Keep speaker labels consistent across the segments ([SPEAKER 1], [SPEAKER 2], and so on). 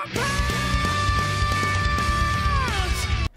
[SPEAKER 1] my pain!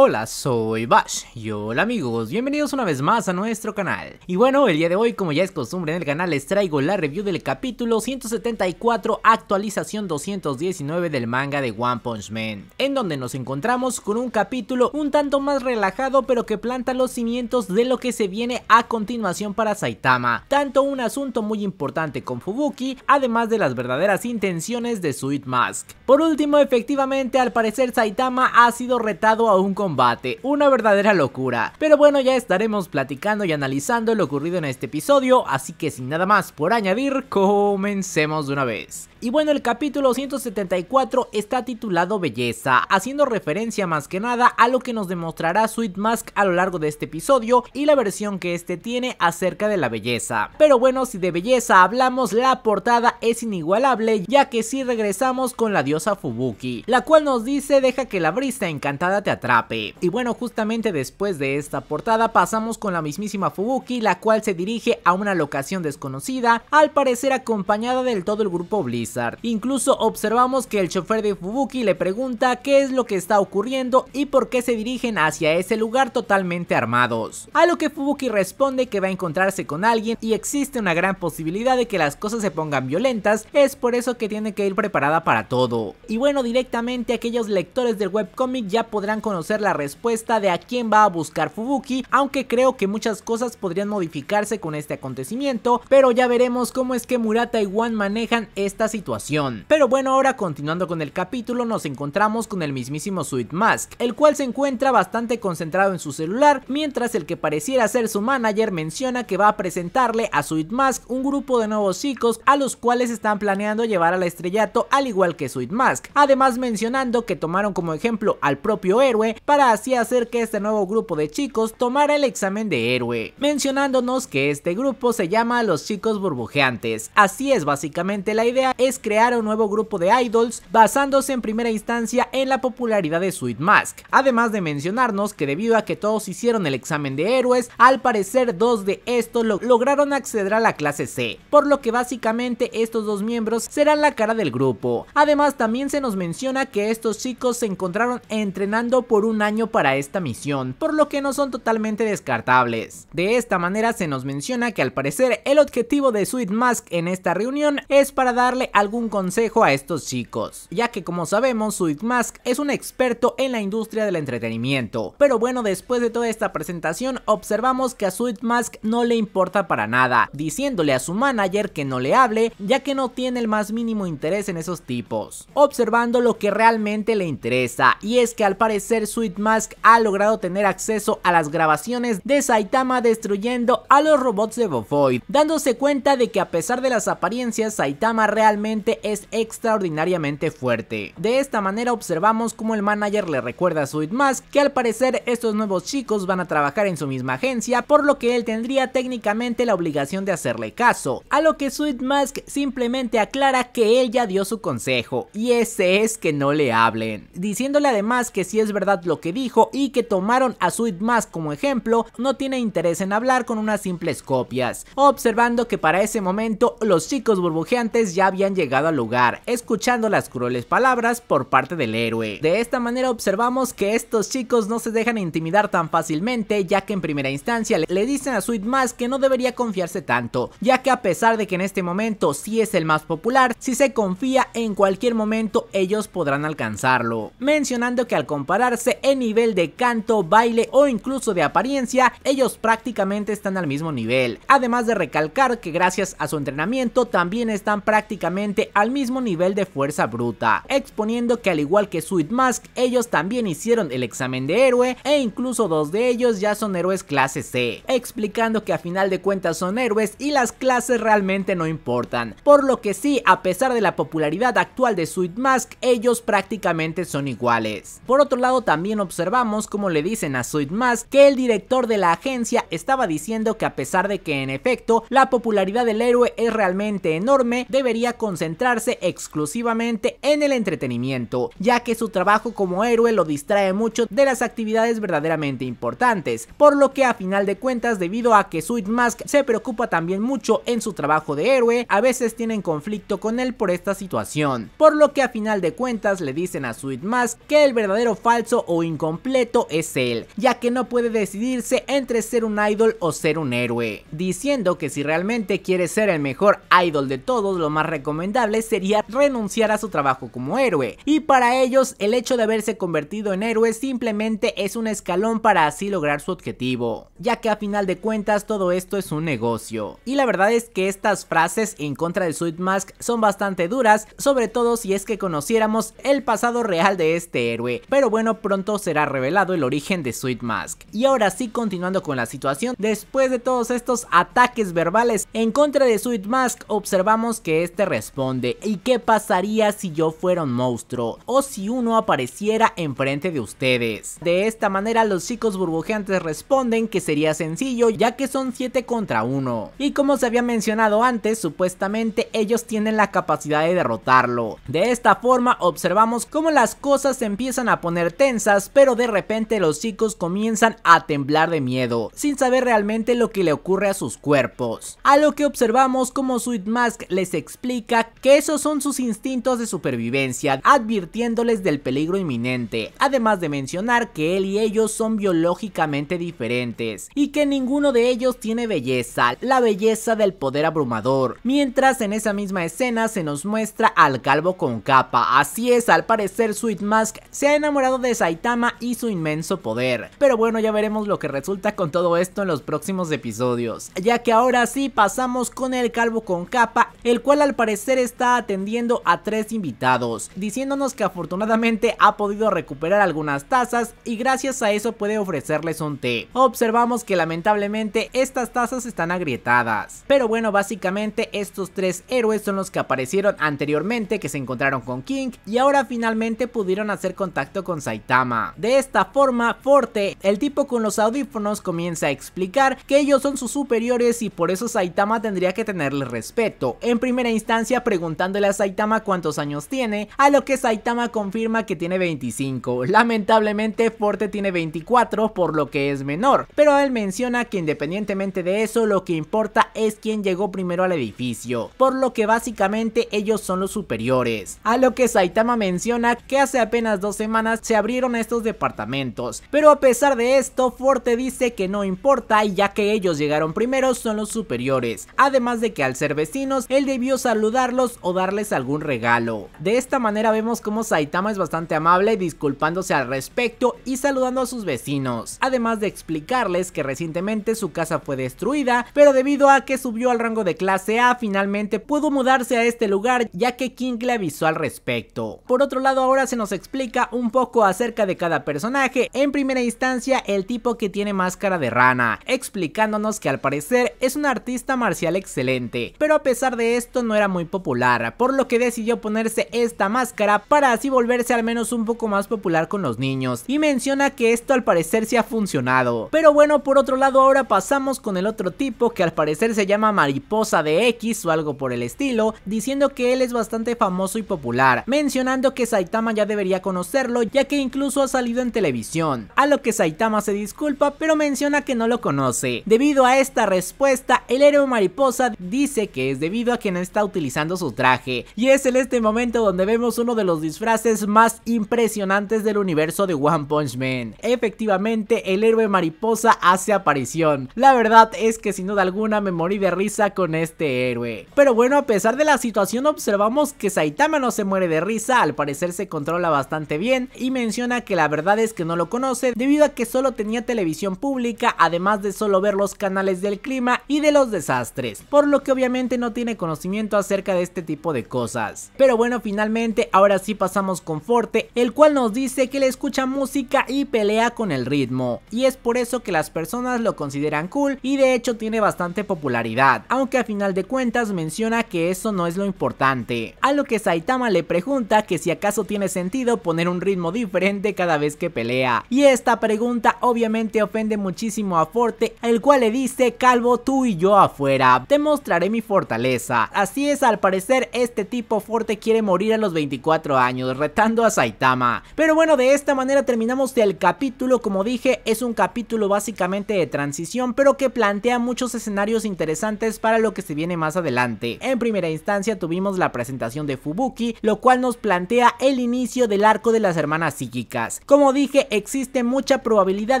[SPEAKER 1] Hola, soy Bash y hola amigos, bienvenidos una vez más a nuestro canal. Y bueno, el día de hoy, como ya es costumbre en el canal, les traigo la review del capítulo 174, actualización 219 del manga de One Punch Man, en donde nos encontramos con un capítulo un tanto más relajado, pero que planta los cimientos de lo que se viene a continuación para Saitama, tanto un asunto muy importante con Fubuki, además de las verdaderas intenciones de Sweet Mask. Por último, efectivamente, al parecer Saitama ha sido retado a un combate, una verdadera locura. Pero bueno, ya estaremos platicando y analizando lo ocurrido en este episodio, así que sin nada más por añadir, comencemos de una vez. Y bueno, el capítulo 174 está titulado Belleza, haciendo referencia más que nada a lo que nos demostrará Sweet Mask a lo largo de este episodio y la versión que este tiene acerca de la belleza. Pero bueno, si de belleza hablamos, la portada es inigualable ya que si regresamos con la diosa Fubuki, la cual nos dice deja que la brisa encantada te atrape y bueno, justamente después de esta portada pasamos con la mismísima Fubuki, la cual se dirige a una locación desconocida, al parecer acompañada del todo el grupo Blizzard. Incluso observamos que el chofer de Fubuki le pregunta qué es lo que está ocurriendo y por qué se dirigen hacia ese lugar totalmente armados. A lo que Fubuki responde que va a encontrarse con alguien y existe una gran posibilidad de que las cosas se pongan violentas, es por eso que tiene que ir preparada para todo. Y bueno, directamente aquellos lectores del webcomic ya podrán conocer la respuesta de a quién va a buscar Fubuki, aunque creo que muchas cosas podrían modificarse con este acontecimiento, pero ya veremos cómo es que Murata y Wan manejan esta situación. Pero bueno, ahora continuando con el capítulo, nos encontramos con el mismísimo Sweet Mask, el cual se encuentra bastante concentrado en su celular, mientras el que pareciera ser su manager menciona que va a presentarle a Sweet Mask un grupo de nuevos chicos a los cuales están planeando llevar al estrellato al igual que Sweet Mask, además mencionando que tomaron como ejemplo al propio héroe para así hacer que este nuevo grupo de chicos tomara el examen de héroe, mencionándonos que este grupo se llama los chicos burbujeantes. Así es básicamente la idea es crear un nuevo grupo de idols basándose en primera instancia en la popularidad de Sweet Mask, además de mencionarnos que debido a que todos hicieron el examen de héroes, al parecer dos de estos lograron acceder a la clase C, por lo que básicamente estos dos miembros serán la cara del grupo. Además también se nos menciona que estos chicos se encontraron entrenando por un año para esta misión, por lo que no son totalmente descartables. De esta manera se nos menciona que al parecer el objetivo de Sweet Mask en esta reunión es para darle algún consejo a estos chicos, ya que como sabemos Sweet Mask es un experto en la industria del entretenimiento. Pero bueno, después de toda esta presentación observamos que a Sweet Mask no le importa para nada, diciéndole a su manager que no le hable ya que no tiene el más mínimo interés en esos tipos, observando lo que realmente le interesa y es que al parecer Sweet Mask ha logrado tener acceso a las grabaciones de Saitama destruyendo a los robots de Bofoid, dándose cuenta de que a pesar de las apariencias Saitama realmente es extraordinariamente fuerte. De esta manera observamos cómo el manager le recuerda a Sweet Mask que al parecer estos nuevos chicos van a trabajar en su misma agencia, por lo que él tendría técnicamente la obligación de hacerle caso, a lo que Sweet Mask simplemente aclara que él ya dio su consejo, y ese es que no le hablen, diciéndole además que si es verdad lo que dijo y que tomaron a Sweet más como ejemplo, no tiene interés en hablar con unas simples copias, observando que para ese momento los chicos burbujeantes ya habían llegado al lugar, escuchando las crueles palabras por parte del héroe. De esta manera observamos que estos chicos no se dejan intimidar tan fácilmente, ya que en primera instancia le dicen a Sweet más que no debería confiarse tanto, ya que a pesar de que en este momento sí es el más popular, si se confía en cualquier momento ellos podrán alcanzarlo, mencionando que al compararse en nivel de canto, baile o incluso de apariencia, ellos prácticamente están al mismo nivel. Además de recalcar que gracias a su entrenamiento también están prácticamente al mismo nivel de fuerza bruta, exponiendo que al igual que Sweet Mask, ellos también hicieron el examen de héroe e incluso dos de ellos ya son héroes clase C, explicando que a final de cuentas son héroes y las clases realmente no importan. Por lo que sí, a pesar de la popularidad actual de Sweet Mask, ellos prácticamente son iguales. Por otro lado, también observamos como le dicen a Sweet Mask que el director de la agencia estaba diciendo que a pesar de que en efecto la popularidad del héroe es realmente enorme, debería concentrarse exclusivamente en el entretenimiento, ya que su trabajo como héroe lo distrae mucho de las actividades verdaderamente importantes, por lo que a final de cuentas debido a que Sweet Mask se preocupa también mucho en su trabajo de héroe, a veces tienen conflicto con él por esta situación, por lo que a final de cuentas le dicen a Sweet Mask que el verdadero falso o incompleto es él, ya que no puede decidirse entre ser un idol o ser un héroe, diciendo que si realmente quiere ser el mejor idol de todos, lo más recomendable sería renunciar a su trabajo como héroe, y para ellos el hecho de haberse convertido en héroe simplemente es un escalón para así lograr su objetivo, ya que a final de cuentas todo esto es un negocio. Y la verdad es que estas frases en contra de Sweet Mask son bastante duras, sobre todo si es que conociéramos el pasado real de este héroe, pero bueno, pronto será revelado el origen de Sweet Mask. Y ahora sí, continuando con la situación, después de todos estos ataques verbales en contra de Sweet Mask, observamos que este responde, ¿y qué pasaría si yo fuera un monstruo? O si uno apareciera enfrente de ustedes. De esta manera los chicos burbujeantes responden que sería sencillo ya que son 7 contra 1. Y como se había mencionado antes, supuestamente ellos tienen la capacidad de derrotarlo. De esta forma observamos cómo las cosas se empiezan a poner tensas pero de repente los chicos comienzan a temblar de miedo, sin saber realmente lo que le ocurre a sus cuerpos. A lo que observamos como Sweet Mask les explica que esos son sus instintos de supervivencia, advirtiéndoles del peligro inminente, además de mencionar que él y ellos son biológicamente diferentes, y que ninguno de ellos tiene belleza, la belleza del poder abrumador, mientras en esa misma escena se nos muestra al calvo con capa, así es, al parecer Sweet Mask se ha enamorado de Saitama y su inmenso poder. Pero bueno, ya veremos lo que resulta con todo esto en los próximos episodios, ya que ahora sí pasamos con el calvo con capa, el cual al parecer está atendiendo a tres invitados, diciéndonos que afortunadamente ha podido recuperar algunas tazas y gracias a eso puede ofrecerles un té. Observamos que lamentablemente estas tazas están agrietadas, pero bueno, básicamente estos tres héroes son los que aparecieron anteriormente que se encontraron con King y ahora finalmente pudieron hacer contacto con Saitama. De esta forma, Forte, el tipo con los audífonos, comienza a explicar que ellos son sus superiores y por eso Saitama tendría que tenerle respeto. En primera instancia preguntándole a Saitama cuántos años tiene, a lo que Saitama confirma que tiene 25. Lamentablemente Forte tiene 24 por lo que es menor, pero él menciona que independientemente de eso lo que importa es quién llegó primero al edificio, por lo que básicamente ellos son los superiores. A lo que Saitama menciona que hace apenas dos semanas se abrieron a estos departamentos. Pero a pesar de esto, Forte dice que no importa y ya que ellos llegaron primero son los superiores, además de que al ser vecinos, él debió saludarlos o darles algún regalo. De esta manera vemos cómo Saitama es bastante amable disculpándose al respecto y saludando a sus vecinos, además de explicarles que recientemente su casa fue destruida, pero debido a que subió al rango de clase A finalmente pudo mudarse a este lugar ya que King le avisó al respecto. Por otro lado ahora se nos explica un poco acerca de cada personaje, en primera instancia el tipo que tiene máscara de rana, explicándonos que al parecer es un artista marcial excelente, pero a pesar de esto no era muy popular, por lo que decidió ponerse esta máscara para así volverse al menos un poco más popular con los niños, y menciona que esto al parecer se ha funcionado. Pero bueno, por otro lado ahora pasamos con el otro tipo que al parecer se llama Mariposa de X o algo por el estilo, diciendo que él es bastante famoso y popular, mencionando que Saitama ya debería conocerlo ya que incluso salido en televisión, a lo que Saitama se disculpa pero menciona que no lo conoce. Debido a esta respuesta, el héroe mariposa dice que es debido a que no está utilizando su traje, y es en este momento donde vemos uno de los disfraces más impresionantes del universo de One Punch Man. Efectivamente, el héroe mariposa hace aparición. La verdad es que sin duda alguna me morí de risa con este héroe. Pero bueno, a pesar de la situación observamos que Saitama no se muere de risa, al parecer se controla bastante bien y menciona que la verdad es que no lo conoce debido a que solo tenía televisión pública, además de solo ver los canales del clima y de los desastres, por lo que obviamente no tiene conocimiento acerca de este tipo de cosas. Pero bueno, finalmente ahora sí pasamos con Forte, el cual nos dice que le escucha música y pelea con el ritmo, y es por eso que las personas lo consideran cool y de hecho tiene bastante popularidad, aunque a final de cuentas menciona que eso no es lo importante. A lo que Saitama le pregunta que si acaso tiene sentido poner un ritmo diferente cada vez que pelea. Y esta pregunta obviamente ofende muchísimo a Forte, el cual le dice, calvo tú y yo afuera, te mostraré mi fortaleza. Así es, al parecer este tipo Forte quiere morir a los 24 años, retando a Saitama. Pero bueno, de esta manera terminamos el capítulo, como dije, es un capítulo básicamente de transición, pero que plantea muchos escenarios interesantes para lo que se viene más adelante. En primera instancia tuvimos la presentación de Fubuki, lo cual nos plantea el inicio del arco de las hermanas psíquicas como dije, existe mucha probabilidad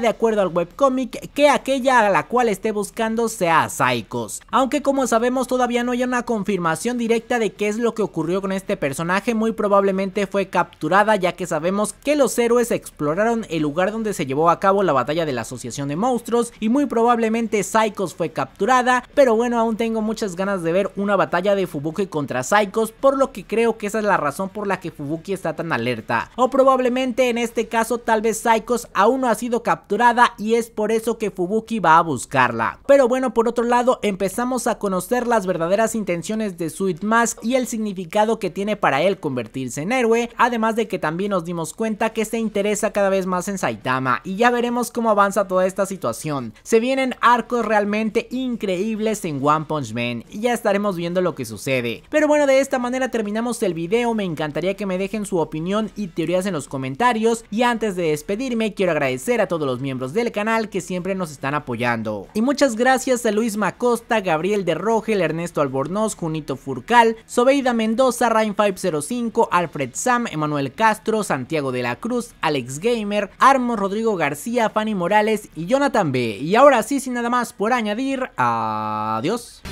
[SPEAKER 1] de acuerdo al webcomic que aquella a la cual esté buscando sea Psychos. Aunque como sabemos todavía no hay una confirmación directa de qué es lo que ocurrió con este personaje, muy probablemente fue capturada ya que sabemos que los héroes exploraron el lugar donde se llevó a cabo la batalla de la Asociación de Monstruos y muy probablemente Psychos fue capturada, pero bueno aún tengo muchas ganas de ver una batalla de Fubuki contra Psychos por lo que creo que esa es la razón por la que Fubuki está tan alerta. O probablemente en este este caso tal vez Psychos aún no ha sido capturada y es por eso que Fubuki va a buscarla. Pero bueno, por otro lado empezamos a conocer las verdaderas intenciones de Sweet Mask y el significado que tiene para él convertirse en héroe, además de que también nos dimos cuenta que se interesa cada vez más en Saitama y ya veremos cómo avanza toda esta situación. Se vienen arcos realmente increíbles en One Punch Man y ya estaremos viendo lo que sucede. Pero bueno, de esta manera terminamos el video, me encantaría que me dejen su opinión y teorías en los comentarios. Y antes de despedirme, quiero agradecer a todos los miembros del canal que siempre nos están apoyando. Y muchas gracias a Luis Macosta, Gabriel de Rogel, Ernesto Albornoz, Junito Furcal, Sobeida Mendoza, Rain505, Alfred Sam, Emanuel Castro, Santiago de la Cruz, Alex Gamer, Armo, Rodrigo García, Fanny Morales y Jonathan B. Y ahora sí, sin nada más por añadir, adiós.